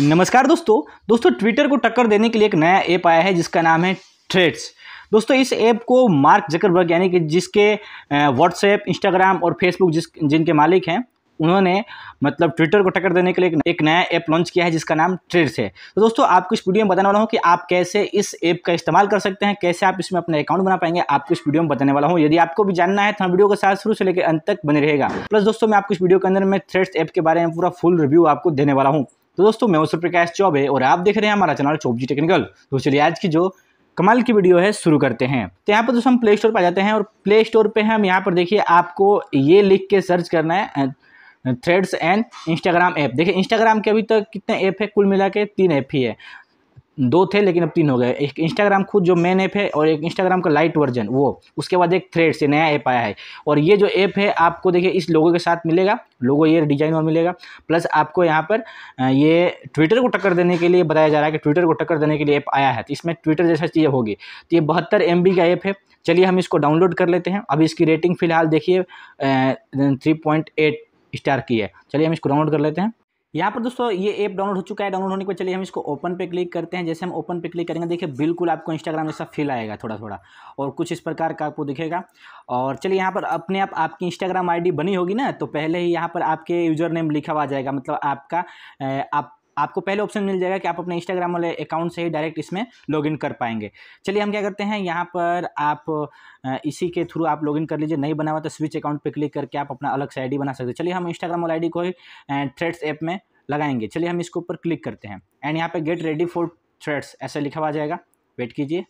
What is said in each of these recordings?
नमस्कार दोस्तों दोस्तों ट्विटर को टक्कर देने के लिए एक नया ऐप आया है जिसका नाम है थ्रेड्स दोस्तों इस ऐप को मार्क जकरबर्ग यानी कि जिसके व्हाट्सएप इंस्टाग्राम और फेसबुक जिस जिनके मालिक हैं उन्होंने मतलब ट्विटर को टक्कर देने के लिए एक नया ऐप लॉन्च किया है जिसका नाम ट्रेड्स है तो दोस्तों आपको इस वीडियो में बताने वाला हूँ कि आप कैसे इस ऐप का इस्तेमाल कर सकते हैं कैसे आप इसमें अपना अकाउंट बना पाएंगे आपको इस वीडियो में बताने वाला हूँ यदि आपको भी जानना है तो हम वीडियो के साथ शुरू से लेकर अंत तक बने रहेगा प्लस दोस्तों मैं आपको इस वीडियो के अंदर में थ्रेड्स ऐप के बारे में पूरा फुल रिव्यू आपको देने वाला हूँ तो दोस्तों मैं उसे प्रकाश चौबे और आप देख रहे हैं हमारा चैनल चौबजी टेक्निकल तो चलिए आज की जो कमाल की वीडियो है शुरू करते हैं तो यहाँ पर दोस्तों हम प्ले स्टोर पर आ जाते हैं और प्ले स्टोर पर हम यहाँ पर देखिए आपको ये लिख के सर्च करना है थ्रेड्स एंड इंस्टाग्राम ऐप देखिए इंस्टाग्राम के अभी तक कितने ऐप है कुल मिला के तीन ऐप ही है दो थे लेकिन अब तीन हो गए एक इंस्टाग्राम खुद जो मेन ऐप है और एक इंस्टाग्राम का लाइट वर्जन वो उसके बाद एक थ्रेड से नया ऐप आया है और ये जो ऐप है आपको देखिए इस लोगों के साथ मिलेगा लोगों ये डिजाइन और मिलेगा प्लस आपको यहाँ पर ये ट्विटर को टक्कर देने के लिए बताया जा रहा है कि ट्विटर को टक्कर देने के लिए ऐप आया है तो इसमें ट्विटर जैसा चीज़ होगी तो ये बहत्तर एम का ऐप है चलिए हम इसको डाउनलोड कर लेते हैं अब इसकी रेटिंग फ़िलहाल देखिए थ्री स्टार की है चलिए हम इसको डाउनलोड कर लेते हैं यहाँ पर दोस्तों ये ऐप डाउनलोड हो चुका है डाउनलोड होने के बाद चलिए हम इसको ओपन पे क्लिक करते हैं जैसे हम ओपन पे क्लिक करेंगे देखिए बिल्कुल आपको इंस्टाग्राम जैसा फील आएगा थोड़ा थोड़ा और कुछ इस प्रकार का आपको दिखेगा और चलिए यहाँ पर अपने आप आपकी इंस्टाग्राम आईडी बनी होगी ना तो पहले ही यहाँ पर आपके यूज़र नेम लिखा हुआ जाएगा मतलब आपका आप आपको पहले ऑप्शन मिल जाएगा कि आप अपने इंस्टाग्राम वाले अकाउंट से ही डायरेक्ट इसमें लॉगिन कर पाएंगे चलिए हम क्या करते हैं यहाँ पर आप इसी के थ्रू आप लॉगिन कर लीजिए नहीं बना हुआ तो स्विच अकाउंट पर क्लिक करके आप अपना अलग से आईडी बना सकते हैं चलिए हम इंस्टाग्राम वाला आई को ही थ्रेड्स ऐप में लगाएंगे चलिए हम इसके ऊपर क्लिक करते हैं एंड यहाँ पर गेट रेडी फॉर थ्रेड्स ऐसा लिखा हुआ जाएगा वेट कीजिए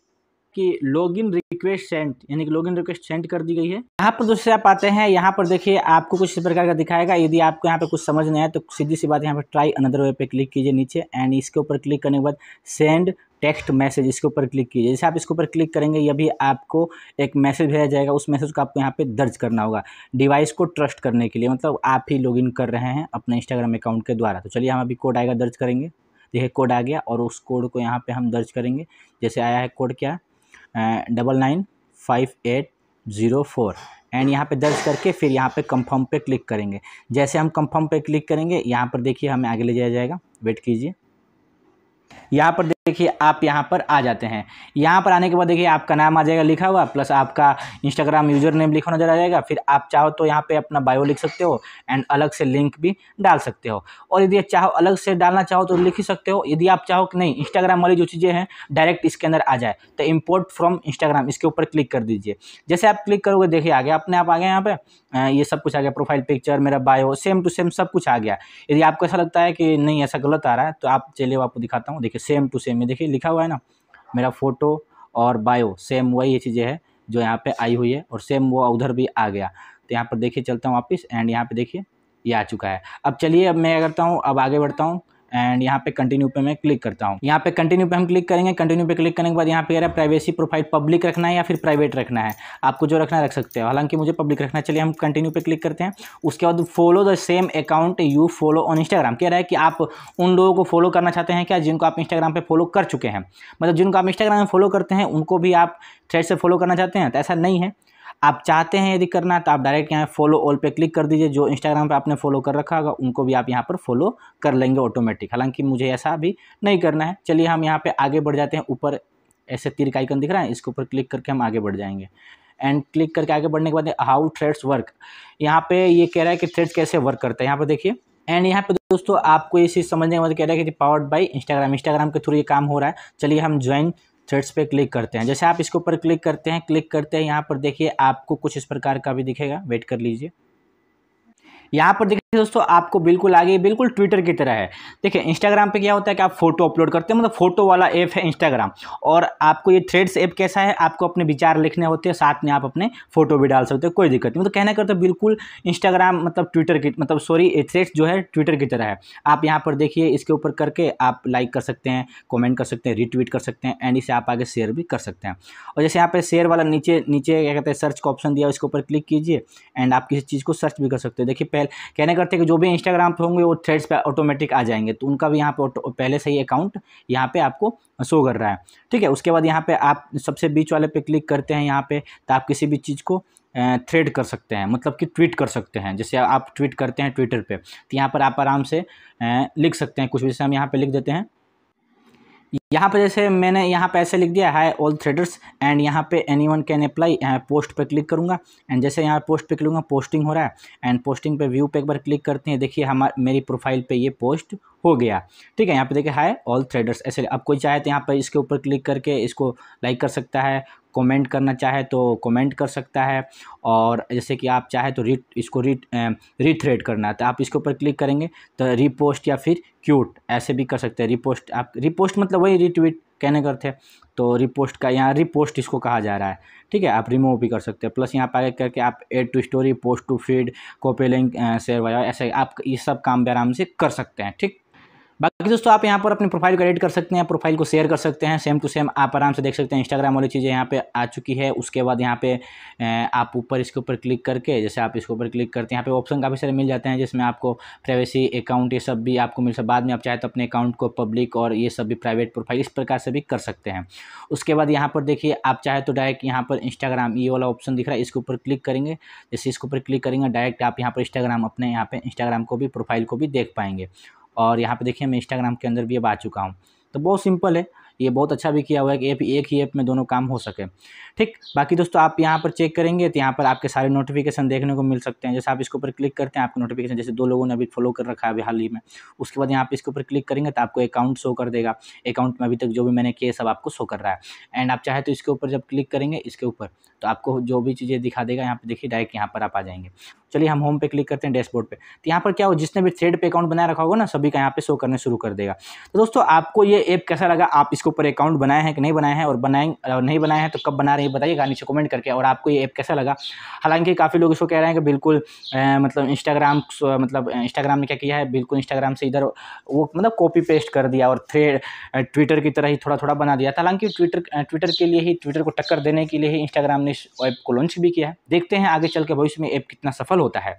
लॉग लॉगिन रिक्वेस्ट सेंड यानी कि लॉगिन रिक्वेस्ट सेंड कर दी गई है यहाँ पर दूसरे आप आते हैं यहाँ पर देखिए आपको कुछ इस प्रकार का दिखाएगा यदि आपको यहाँ पर कुछ समझ नहीं आया तो सीधी सी बात यहाँ पर ट्राई अनदर वे पे क्लिक कीजिए नीचे एंड इसके ऊपर क्लिक करने के बाद सेंड टेक्स्ट मैसेज इसके ऊपर क्लिक कीजिए जैसे आप इसके ऊपर क्लिक करेंगे ये भी आपको एक मैसेज भेजा जाएगा उस मैसेज को आपको यहाँ पे दर्ज करना होगा डिवाइस को ट्रस्ट करने के लिए मतलब आप ही लॉगिन कर रहे हैं अपने इंस्टाग्राम अकाउंट के द्वारा तो चलिए हम अभी कोड आएगा दर्ज करेंगे देखिए कोड आ गया और उस कोड को यहाँ पे हम दर्ज करेंगे जैसे आया है कोड क्या double nine five eight zero four and यहाँ पे दर्ज करके फिर यहाँ पे कंफर्म पे क्लिक करेंगे जैसे हम कंफर्म पे क्लिक करेंगे यहाँ पर देखिए हमें आगे ले जाया जाएगा वेट कीजिए यहाँ पर देखिए आप यहाँ पर आ जाते हैं यहाँ पर आने के बाद देखिए आपका नाम आ जाएगा लिखा हुआ प्लस आपका इंस्टाग्राम यूजर नेम लिखा नजर आ जाएगा फिर आप चाहो तो यहाँ पे अपना बायो लिख सकते हो एंड अलग से लिंक भी डाल सकते हो और यदि चाहो अलग से डालना चाहो तो लिख ही सकते हो यदि आप चाहो कि नहीं इंस्टाग्राम वाली जो चीज़ें हैं डायरेक्ट इसके अंदर आ जाए तो इम्पोर्ट फ्रॉम इंस्टाग्राम इसके ऊपर क्लिक कर दीजिए जैसे आप क्लिक करोगे देखिए आ गया अपने आप आ गए यहाँ पर ये सब कुछ आ गया प्रोफाइल पिक्चर मेरा बायो सेम टू सेम सब कुछ आ गया यदि आपको ऐसा लगता है कि नहीं ऐसा गलत आ रहा है तो आप चलिए आपको दिखाता हूँ देखिए सेम टू सेम सेम है देखिए लिखा हुआ है ना मेरा फ़ोटो और बायो सेम वही चीज़ें है जो यहाँ पे आई हुई है और सेम वो उधर भी आ गया तो यहाँ पर देखिए चलता हूँ वापस एंड यहाँ पे देखिए ये आ चुका है अब चलिए अब मैं करता हूँ अब आगे बढ़ता हूँ एंड यहाँ पे कंटिन्यू पे मैं क्लिक करता हूँ यहाँ पे कंटिन्यू पे हम क्लिक करेंगे कंटिन्यू पे क्लिक करने के बाद यहाँ पे कह रहा है प्राइवेसी प्रोफाइल पब्लिक रखना है या फिर प्राइवेट रखना है आपको जो रखना रख सकते हो हालांकि मुझे पब्लिक रखना चलिए हम कंटिन्यू पे क्लिक करते हैं उसके बाद follow the same account you follow on Instagram कह रहा है कि आप उन लोगों को फॉलो करना चाहते हैं क्या जिनको आप इंस्टाग्राम पर फॉलो कर चुके हैं मतलब जिनको आप इंस्टाग्राम में फॉलो करते हैं उनको भी आप थ्रेड से फॉलो करना चाहते हैं तो ऐसा नहीं है आप चाहते हैं यदि करना तो आप डायरेक्ट यहाँ फॉलो ऑल पे क्लिक कर दीजिए जो इंस्टाग्राम पे आपने फॉलो कर रखा होगा उनको भी आप यहाँ पर फॉलो कर लेंगे ऑटोमेटिक हालांकि मुझे ऐसा भी नहीं करना है चलिए हम यहाँ पर आगे बढ़ जाते हैं ऊपर ऐसे तीर का आइकन दिख रहा है इसके ऊपर क्लिक करके हम आगे बढ़ जाएंगे एंड क्लिक करके आगे बढ़ने के बाद हाउ थ्रेड्स वर्क यहाँ पे ये कह रहा है कि थ्रेड्स कैसे वर्क करते हैं यहाँ पर देखिए एंड यहाँ पे दोस्तों आपको ये चीज़ समझने के बाद कह रहा है कि पावर्ड बाई इंस्टाग्राम इंस्टाग्राम के थ्रू ये काम हो रहा है चलिए हम ज्वाइन थ्रेड्स पे क्लिक करते हैं जैसे आप इसके ऊपर क्लिक करते हैं क्लिक करते हैं यहाँ पर देखिए आपको कुछ इस प्रकार का भी दिखेगा वेट कर लीजिए यहाँ पर देखिए दोस्तों आपको बिल्कुल आगे बिल्कुल ट्विटर की तरह है देखिए इंस्टाग्राम पे क्या होता है कि आप फोटो अपलोड करते हैं मतलब फोटो वाला ऐप है इंस्टाग्राम और आपको ये थ्रेड्स ऐप कैसा है आपको अपने विचार लिखने होते हैं साथ में आप अपने फोटो भी डाल सकते हो कोई दिक्कत नहीं मतलब कहना करते बिल्कुल इंस्टाग्राम मतलब ट्विटर की मतलब सॉरी थ्रेड्स जो है ट्विटर की तरह है आप यहाँ पर देखिए इसके ऊपर करके आप लाइक कर सकते हैं कॉमेंट कर सकते हैं रिट्वीट कर सकते हैं एंड इसे आप आगे शेयर भी कर सकते हैं और जैसे यहाँ पर शेयर वाला नीचे नीचे क्या कहते हैं सर्च का ऑप्शन दिया उसके ऊपर क्लिक कीजिए एंड आप किसी चीज़ को सर्च भी कर सकते हो देखिए पहले कहने करते कि जो भी इंस्टाग्राम पे होंगे वो थ्रेड्स पे ऑटोमेटिक आ जाएंगे तो उनका भी यहाँ पे पहले से ही अकाउंट यहाँ पे आपको शो कर रहा है ठीक है उसके बाद यहाँ पे आप सबसे बीच वाले पे क्लिक करते हैं यहाँ पे तो आप किसी भी चीज़ को थ्रेड कर सकते हैं मतलब कि ट्वीट कर सकते हैं जैसे आप ट्वीट करते हैं ट्विटर पर तो यहाँ पर आप आराम से लिख सकते हैं कुछ विषय जैसे हम यहाँ पर लिख देते हैं यहाँ पर जैसे मैंने यहाँ पे ऐसे लिख दिया है ऑल थ्रेडर्स एंड यहाँ पे एनी वन कैन अप्लाई यहाँ पोस्ट पे क्लिक करूँगा एंड जैसे यहाँ पोस्ट पे करूँगा पोस्टिंग हो रहा है एंड पोस्टिंग पे व्यू पे एक बार क्लिक करते हैं देखिए हमारे मेरी प्रोफाइल पे ये पोस्ट हो गया ठीक है यहाँ पे देखिए हाय ऑल थ्रेडर्स ऐसे अब कोई चाहे तो यहाँ पर इसके ऊपर क्लिक करके इसको लाइक कर सकता है कमेंट करना चाहे तो कमेंट कर सकता है और जैसे कि आप चाहे तो री इसको री रीथ्रेड करना है तो आप इसके ऊपर क्लिक करेंगे तो रिपोस्ट या फिर क्यूट ऐसे भी कर सकते हैं रिपोस्ट आप रिपोस्ट मतलब वही रिट्वीट कहने करते अर्थ तो रिपोस्ट का यहाँ रिपोस्ट इसको कहा जा रहा है ठीक है आप रिमूव भी कर सकते हैं प्लस यहाँ पर आगे करके आप add to story post to feed copy link share वगैरह ऐसे आप ये सब काम भी आराम से कर सकते हैं ठीक बाकी दोस्तों आप यहाँ पर अपनी प्रोफाइल को एडिट कर सकते हैं प्रोफाइल को शेयर कर सकते हैं सेम टू सेम आप आराम से देख सकते हैं इंस्टाग्राम वाली चीज़ें यहाँ पे आ चुकी है उसके बाद यहाँ पे आप ऊपर इसके ऊपर क्लिक करके जैसे आप इसके ऊपर क्लिक करते हैं यहाँ पे ऑप्शन काफ़ी सारे मिल जाते हैं जिसमें आपको प्राइवेसी अकाउंट ये सब भी आपको मिल सकता बाद में आप चाहे तो अपने अकाउंट को पब्लिक और ये सब भी प्राइवेट प्रोफाइल इस प्रकार से भी कर सकते हैं उसके बाद यहाँ पर देखिए आप चाहे तो डायरेक्ट यहाँ पर इंस्टाग्राम ये वाला ऑप्शन दिख रहा है इसके ऊपर क्लिक करेंगे जैसे इसके ऊपर क्लिक करेंगे डायरेक्ट आप यहाँ पर इंस्टाग्राम अपने यहाँ पर इंस्टाग्राम को भी प्रोफाइल को भी देख पाएंगे और यहाँ पे देखिए मैं इंस्टाग्राम के अंदर भी अब आ चुका हूँ तो बहुत सिंपल है ये बहुत अच्छा भी किया हुआ है कि ऐप एक ही ऐप में दोनों काम हो सके ठीक बाकी दोस्तों आप यहाँ पर चेक करेंगे तो यहाँ पर आपके सारे नोटिफिकेशन देखने को मिल सकते हैं जैसे आप इसके ऊपर क्लिक करते हैं आपके नोटिफिकेशन जैसे दो लोगों ने अभी फॉलो कर रखा है अभी हाल ही में उसके बाद यहाँ पर इसके ऊपर क्लिक करेंगे तो आपको अकाउंट शो कर देगा अकाउंट में अभी तक जो भी मैंने किए सब आपको शो कर रहा है एंड आप चाहे तो इसके ऊपर जब क्लिक करेंगे इसके ऊपर तो आपको जो भी चीज़ें दिखा देगा यहाँ पे देखिए डायरेक्ट यहाँ पर आप आ जाएंगे चलिए हम होम पे क्लिक करते हैं डैशबोर्ड पे तो यहाँ पर क्या हो जिसने भी थ्रेड पे अकाउंट बनाया रखा होगा ना सभी का यहाँ पे शो करने शुरू कर देगा तो दोस्तों आपको ये ऐप कैसा लगा आप इसके ऊपर अकाउंट बनाए हैं कि नहीं बनाए हैं और बनाएंगे और नहीं बनाए हैं तो कब बना रहे हैं बताइएगा नीचे कमेंट करके और आपको ये ऐप कैसा लगा हालांकि काफ़ी लोग इसको कह रहे हैं कि बिल्कुल मतलब इंस्टाग्राम मतलब इंस्टाग्राम ने क्या किया है बिल्कुल इंस्टाग्राम से इधर वो मतलब कॉपी पेस्ट कर दिया और थ्रेड ट्विटर की तरह ही थोड़ा थोड़ा बना दिया हालांकि ट्विटर ट्विटर के लिए ही ट्विटर को टक्कर देने के लिए ही इंस्टाग्राम ने इस ऐप को लॉन्च भी किया है देखते हैं आगे चल के भविष्य में ऐप कितना सफल होता है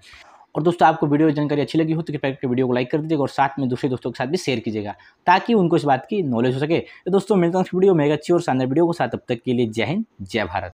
और दोस्तों आपको वीडियो जानकारी अच्छी लगी हो तो कृपया करके वीडियो को लाइक कर दीजिएगा और साथ में दूसरे दोस्तों के साथ भी शेयर कीजिएगा ताकि उनको इस बात की नॉलेज हो सके तो दोस्तों मिलता हूँ वीडियो में एक अच्छी और शानदार वीडियो को साथ अब तक के लिए जय हिंद जय भारत